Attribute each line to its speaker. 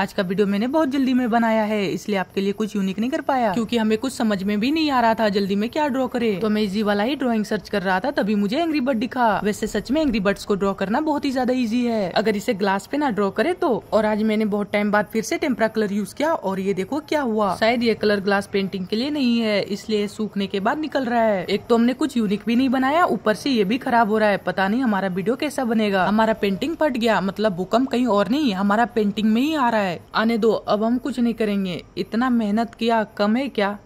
Speaker 1: आज का वीडियो मैंने बहुत जल्दी में बनाया है इसलिए आपके लिए कुछ यूनिक नहीं कर पाया क्योंकि हमें कुछ समझ में भी नहीं आ रहा था जल्दी में क्या ड्रॉ करे तो मैं इजी वाला ही ड्रॉइंग सर्च कर रहा था तभी मुझे एंग्री बर्ड दिखा वैसे सच में एंग्री बर्ड्स को ड्रॉ करना बहुत ही ज्यादा ईजी है अगर इसे ग्लास पे ना ड्रॉ करे तो और आज मैंने बहुत टाइम बाद फिर से टेम्परा कलर यूज किया और ये देखो क्या हुआ शायद ये कलर ग्लास पेंटिंग के लिए नहीं है इसलिए सूखने के बाद निकल रहा है एक तो हमने कुछ यूनिक भी नहीं बनाया ऊपर से ये भी खराब हो रहा है पता नहीं हमारा वीडियो कैसा बनेगा हमारा पेंटिंग फट गया मतलब भूकंप कहीं और नहीं हमारा पेंटिंग में ही आ रहा है है आने दो अब हम कुछ नहीं करेंगे इतना मेहनत किया कम है क्या